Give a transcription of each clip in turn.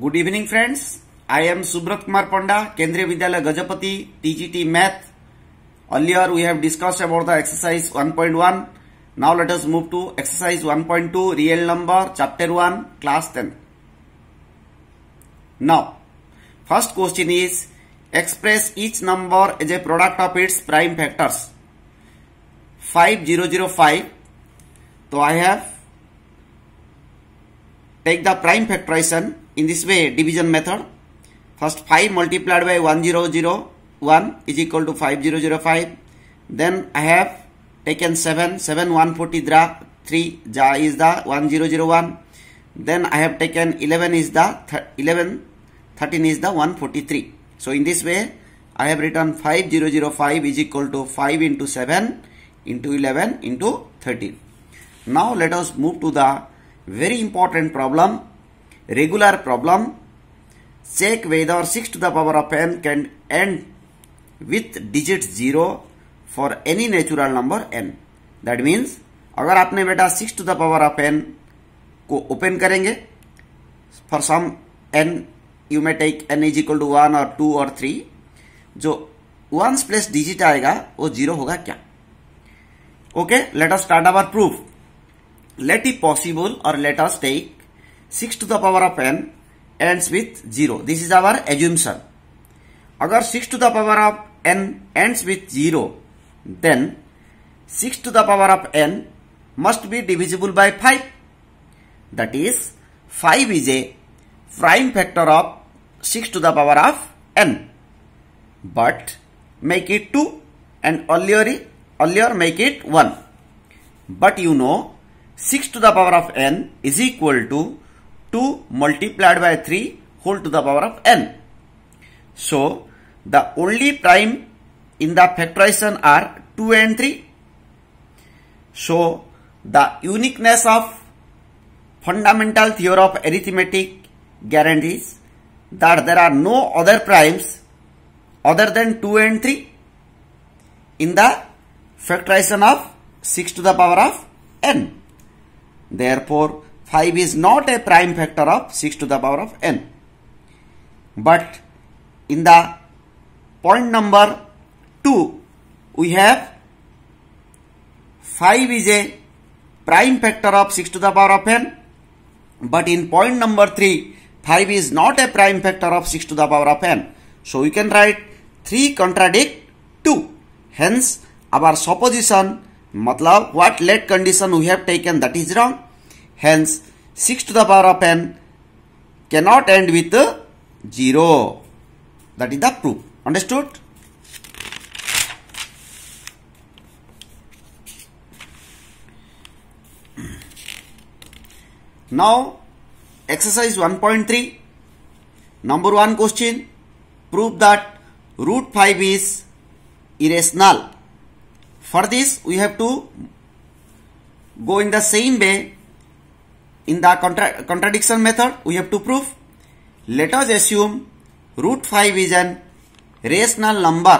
Good evening friends I am Subrata Kumar Panda Kendriya Vidyalaya Gajapati TGT math earlier we have discussed about the exercise 1.1 now let us move to exercise 1.2 real number chapter one class ten now first question is express each number as a product of its prime factors five तो I have Take the prime factorization in this way division method. First 5 multiplied by 1001 is equal to 5005. Then I have taken 7, 7 143 ja is the 1001. Then I have taken 11 is the 11, 13 is the 143. So in this way I have written 5005 is equal to 5 into 7 into 11 into 13. Now let us move to the very important problem, regular problem. Check whether 6 to the power of n can end with digit 0 for any natural number n. That means अगर आपने बेटा 6 to the power of n को open करेंगे for some n you may take n is equal to one और two और three जो ones plus digit आएगा वो जीरो होगा क्या okay let us start our proof let it possible or let us take 6 to the power of n ends with 0. This is our assumption. अगर 6 to the power of n ends with 0, then 6 to the power of n must be divisible by 5. That is, 5 is a prime factor of 6 to the power of n. But make it 2 and earlier, earlier make it 1. But you know, 6 to the power of n is equal to 2 multiplied by 3 whole to the power of n. So, the only prime in the factorization are 2 and 3. So, the uniqueness of fundamental theory of arithmetic guarantees that there are no other primes other than 2 and 3 in the factorization of 6 to the power of n. Therefore, 5 is not a prime factor of 6 to the power of n. But in the point number 2, we have 5 is a prime factor of 6 to the power of n. But in point number 3, 5 is not a prime factor of 6 to the power of n. So we can write 3 contradict 2. Hence, our supposition मतलब what let condition we have taken that is wrong hence six to the power of n can not end with zero that is the proof understood now exercise 1.3 point three number one question prove that root five is irrational For this, we have to go in the same way. In the contra contradiction method, we have to prove. Let us assume root 5 is an rational number.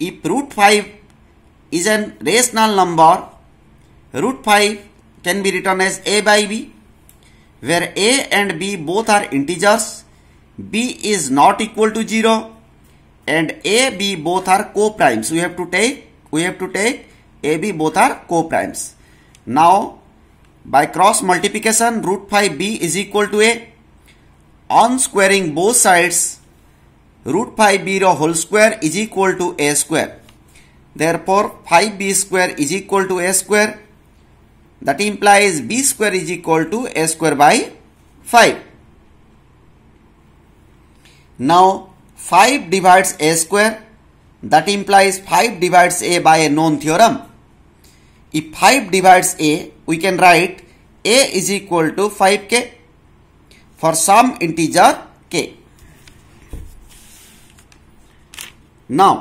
If root 5 is an rational number, root 5 can be written as a by b, where a and b both are integers, b is not equal to 0, and a b both are co-primes we have to take we have to take a b both are co-primes now by cross multiplication root 5 b is equal to a on squaring both sides root 5 b the whole square is equal to a square therefore 5 b square is equal to a square that implies b square is equal to a square by 5 now 5 divides a square that implies 5 divides a by a known theorem if 5 divides a we can write a is equal to 5k for some integer k now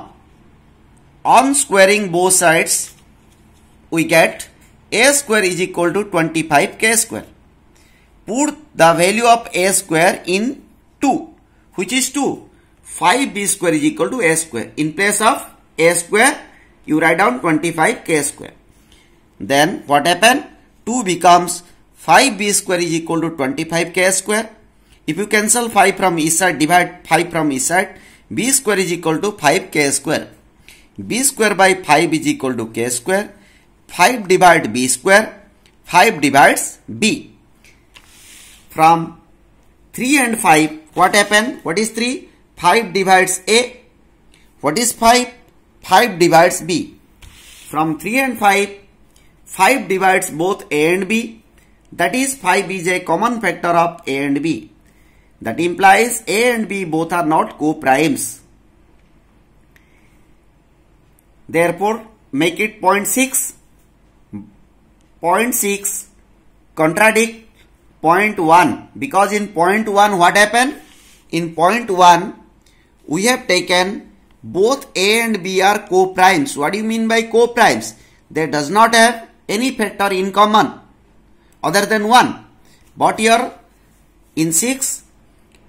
on squaring both sides we get a square is equal to 25k square put the value of a square in 2 which is 2 5b square is equal to a square. In place of a square, you write down 25k square. Then what happened? 2 becomes 5b square is equal to 25k square. If you cancel 5 from each side, divide 5 from each side, b square is equal to 5k square. b square by 5 is equal to k square. 5 divide b square, 5 divides b. From 3 and 5, what happened? What is 3? 5 divides A. What is 5? 5 divides B. From 3 and 5, 5 divides both A and B. That is 5 is a common factor of A and B. That implies A and B both are not co-primes. Therefore, make it 0.6. 0.6 contradict 0.1 because in 0.1 what happened? In 0.1 we have taken both A and B are co-primes. What do you mean by co-primes? They does not have any factor in common other than 1. But here in 6,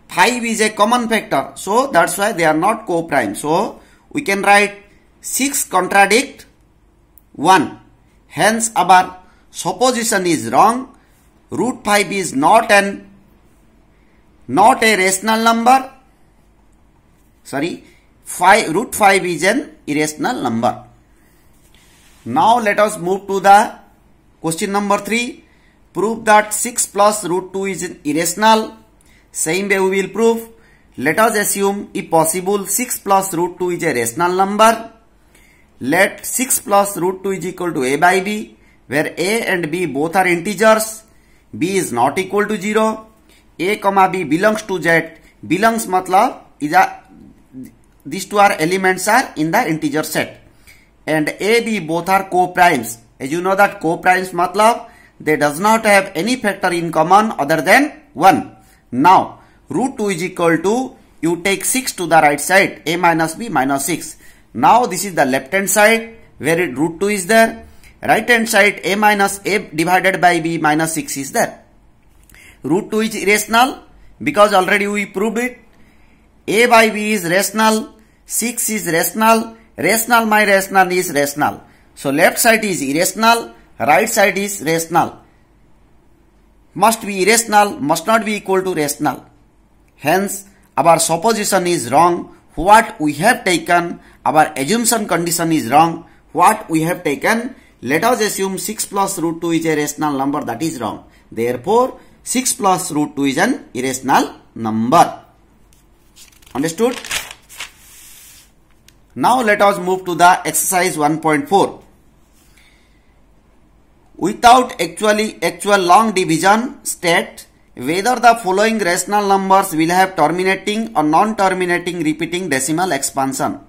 5 is a common factor. So that's why they are not co-prime. So we can write 6 contradict 1. Hence our supposition is wrong. Root 5 is not an not a rational number sorry 5 root 5 is an irrational number now let us move to the question number 3 prove that 6 plus root 2 is irrational same way we will prove let us assume if possible 6 plus root 2 is a rational number let 6 plus root 2 is equal to a by b where a and b both are integers b is not equal to 0 a comma b belongs to z belongs मतलब is these two are elements are in the integer set and ab both are co-primes as you know that co-primes matlab they does not have any factor in common other than 1 now root 2 is equal to you take 6 to the right side a minus b minus 6 now this is the left hand side where it root 2 is there right hand side a minus a divided by b minus 6 is there root 2 is irrational because already we proved it a by B is rational, 6 is rational, rational by rational is rational. So left side is irrational, right side is rational. Must be irrational, must not be equal to rational. Hence, our supposition is wrong. What we have taken, our assumption condition is wrong. What we have taken, let us assume 6 plus root 2 is a rational number, that is wrong. Therefore, 6 plus root 2 is an irrational number. Understood? Now let us move to the exercise 1.4. Without actually actual long division, state whether the following rational numbers will have terminating or non-terminating repeating decimal expansion.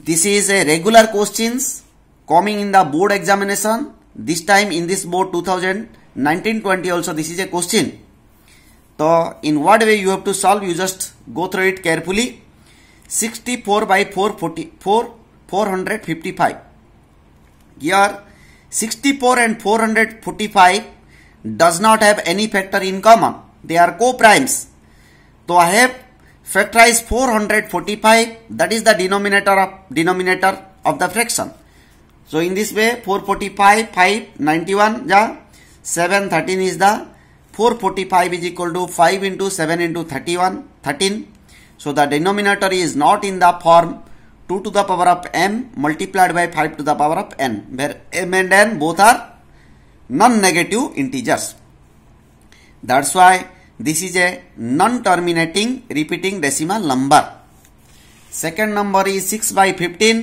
This is a regular questions coming in the board examination. This time in this board 2019-20 also this is a question. तो in what way you have to solve you just go through it carefully 64 four by four forty four four hundred fifty five sixty four and four hundred does not have any factor in common they are coprimes तो I have factorize four hundred forty five that is the denominator of denominator of the fraction so in this way 445 forty five five ninety one या seven thirteen is the four forty five is equal to 5 into 7 into 31, 13. So the denominator is not in the form 2 to the power of m multiplied by 5 to the power of n, where m and n both are non-negative integers. That's why this is a non-terminating repeating decimal number. Second number is 6 by 15.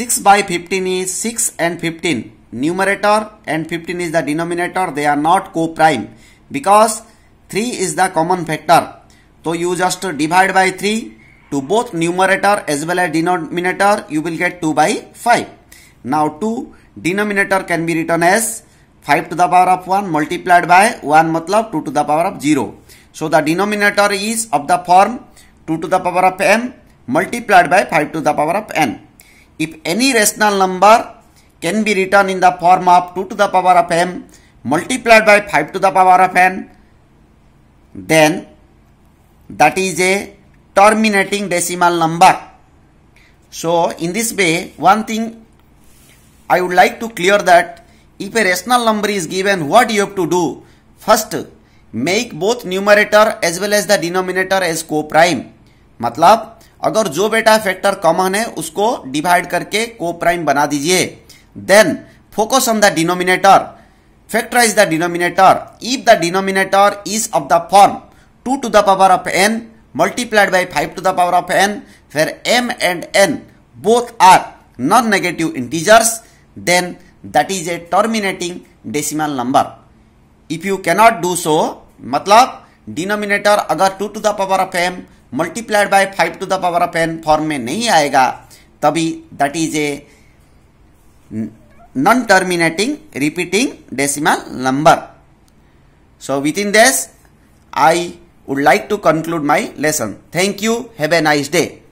6 by 15 is 6 and 15. Numerator and 15 is the denominator. They are not co-prime. Because three is the common factor तो you just divide by three to both numerator as well as denominator you will get two by five now two denominator can be written as five to the power of one multiplied by one मतलब two to the power of zero so the denominator is of the form two to the power of n multiplied by five to the power of n if any rational number can be written in the form of two to the power of m multiplied by 5 to the power of n then that is a terminating decimal number so in this way one thing i would like to clear that if a rational number is given what you have to do first make both numerator as well as the denominator as co prime मतलब अगर जो बेटा factor common है उसको divide करके को coprime बना दीजिए then focus on the denominator factorize the denominator. If the denominator is of the form 2 to the power of n multiplied by 5 to the power of n, where m and n both are non-negative integers, then that is a terminating decimal number. If you cannot do so, matlab denominator agar 2 to the power of m multiplied by 5 to the power of n form mein nahi aayega tabhi that is a non-terminating repeating decimal number. So within this, I would like to conclude my lesson. Thank you. Have a nice day.